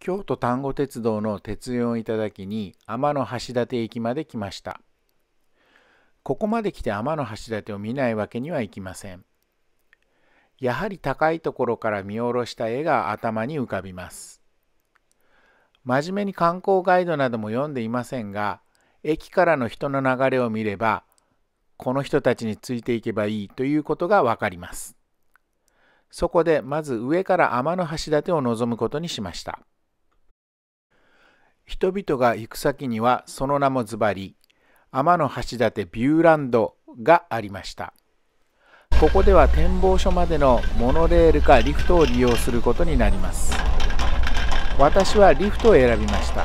京都丹後鉄道の鉄た頂きに天橋立駅まで来ました。ここまで来て天橋立を見ないわけにはいきません。やはり高いところから見下ろした絵が頭に浮かびます。真面目に観光ガイドなども読んでいませんが、駅からの人の流れを見れば、この人たちについていけばいいということがわかります。そこでまず上から天橋立を望むことにしました。人々が行く先にはその名もズバリ天橋立ビューランドがありましたここでは展望所までのモノレールかリフトを利用することになります私はリフトを選びました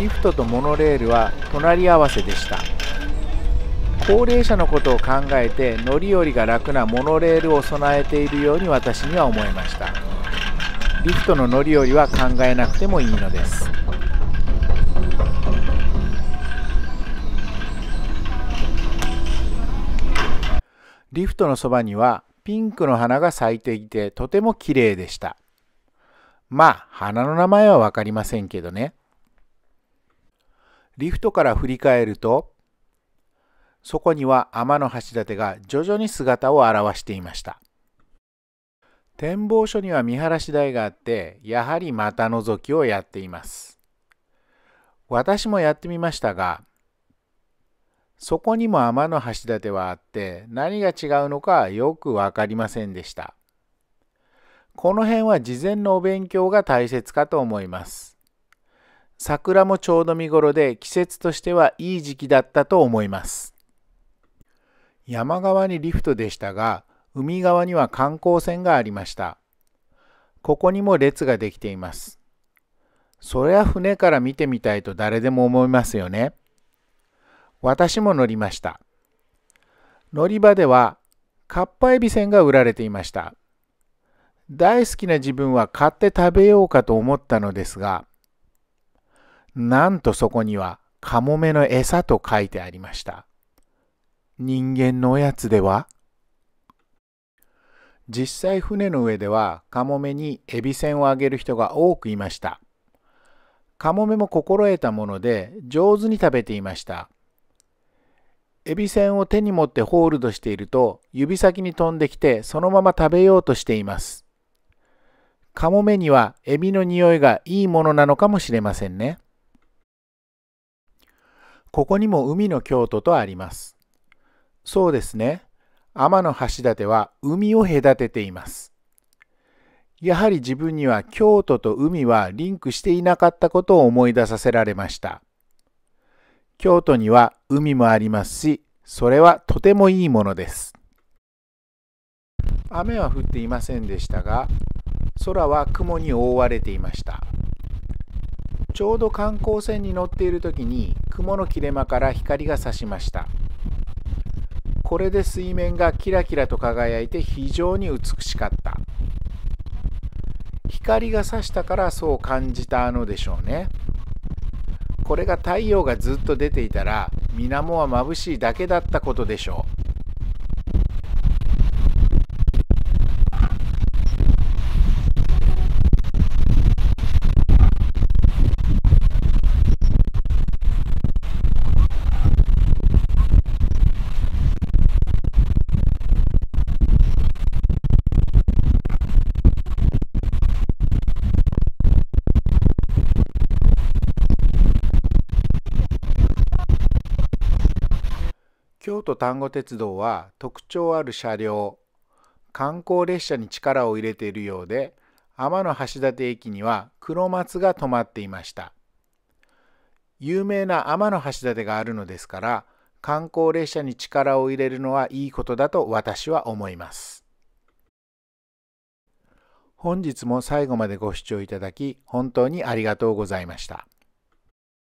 リフトとモノレールは隣り合わせでした高齢者のことを考えて乗り降りが楽なモノレールを備えているように私には思えましたリフトの乗り降りは考えなくてもいいのですリフトのそばにはピンクの花が咲いていてとても綺麗でした。まあ、花の名前はわかりませんけどね。リフトから振り返ると、そこには天橋立が徐々に姿を現していました。展望所には見晴らし台があって、やはり股覗きをやっています。私もやってみましたが、そこにも天橋立はあって何が違うのかよく分かりませんでした。この辺は事前のお勉強が大切かと思います。桜もちょうど見頃で季節としてはいい時期だったと思います。山側にリフトでしたが海側には観光船がありました。ここにも列ができています。そりゃ船から見てみたいと誰でも思いますよね。私も乗りました。乗り場では、かっぱえびせんが売られていました。大好きな自分は買って食べようかと思ったのですが、なんとそこにはカモメの餌と書いてありました。人間のおやつでは実際船の上ではカモメにエビせんをあげる人が多くいました。カモメも心得たもので上手に食べていました。エビせんを手に持ってホールドしていると指先に飛んできてそのまま食べようとしています。カモメにはエビの匂いがいいものなのかもしれませんね。ここにも海の京都とあります。そうですね。天橋立は海を隔てています。やはり自分には京都と海はリンクしていなかったことを思い出させられました。京都には海もありますし、それはとてもいいものです。雨は降っていませんでしたが、空は雲に覆われていました。ちょうど観光船に乗っている時に雲の切れ間から光が差しました。これで水面がキラキラと輝いて非常に美しかった。光が差したからそう感じたのでしょうね。これが太陽がずっと出ていたら水面は眩しいだけだったことでしょう京都丹後鉄道は特徴ある車両観光列車に力を入れているようで天橋立駅には黒松が止まっていました有名な天橋立があるのですから観光列車に力を入れるのはいいことだと私は思います本日も最後までご視聴いただき本当にありがとうございました。